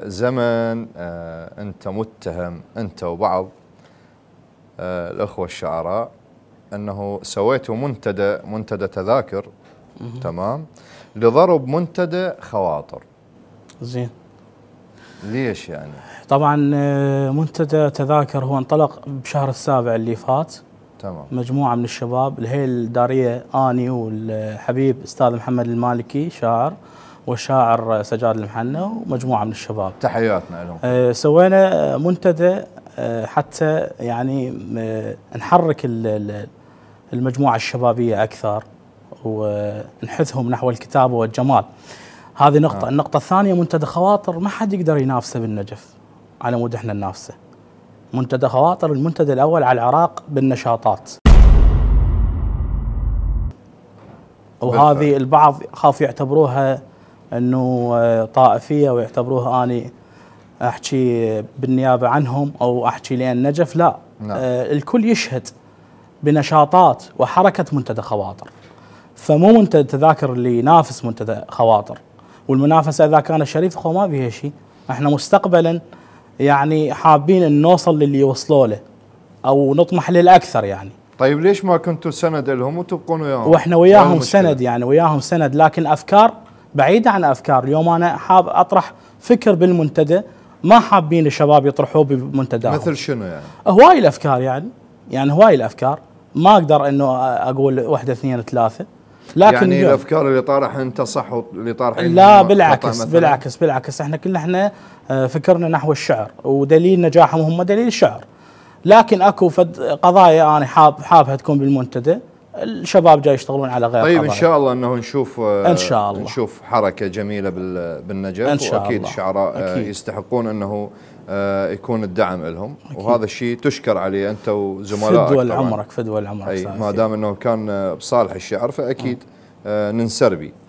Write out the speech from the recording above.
زمن آه، أنت متهم أنت وبعض آه، الأخوة الشعراء أنه سويتوا منتدى منتدى تذاكر تمام لضرب منتدى خواطر زين ليش يعني؟ طبعا آه، منتدى تذاكر هو انطلق بشهر السابع اللي فات تمام مجموعه من الشباب الهيل الداريه اني والحبيب استاذ محمد المالكي شاعر وشاعر سجاد المحنة ومجموعه من الشباب تحياتنا لهم آه، سوينا منتدى آه، حتى يعني نحرك المجموعه الشبابيه اكثر ونحثهم نحو الكتابه والجمال هذه نقطه آه. النقطه الثانيه منتدى خواطر ما حد يقدر ينافسه بالنجف على مود احنا ننافسه منتدى خواطر المنتدى الاول على العراق بالنشاطات وهذه البعض خاف يعتبروها انه آه، طائفيه ويعتبروها اني احكي بالنيابه عنهم او احكي لان نجف لا نعم. آه، الكل يشهد بنشاطات وحركه منتدى خواطر فمو منتدى تذاكر اللي ينافس منتدى خواطر والمنافسه اذا كان شريفه خو ما فيها شيء احنا مستقبلا يعني حابين ان نوصل للي يوصلوا له او نطمح للاكثر يعني طيب ليش ما كنتوا سند لهم وتبقون وياهم؟ واحنا وياهم سند يعني وياهم سند لكن افكار بعيده عن افكار اليوم انا حاب اطرح فكر بالمنتدى ما حابين الشباب يطرحوه بمنتدى مثل شنو يعني هواي الافكار يعني يعني هواي الافكار ما اقدر انه اقول واحدة اثنين ثلاثه لكن يعني الافكار اللي طارح انت صح واللي طارح لا بالعكس بالعكس بالعكس احنا كلنا احنا آه، فكرنا نحو الشعر ودليل نجاحهم هم دليل الشعر لكن اكو فد قضايا انا حاب حابها تكون بالمنتدى الشباب جاي يشتغلون على غير طيب قضايا. ان شاء الله انه نشوف آه، ان شاء الله نشوف حركه جميله بالنجف إن شاء واكيد الشعراء آه، يستحقون انه آه، يكون الدعم لهم أكيد. وهذا الشيء تشكر عليه انت وزملائك فدوى عمرك فدوى عمرك ما دام انه كان بصالح الشعر فاكيد ننسربي ننسر به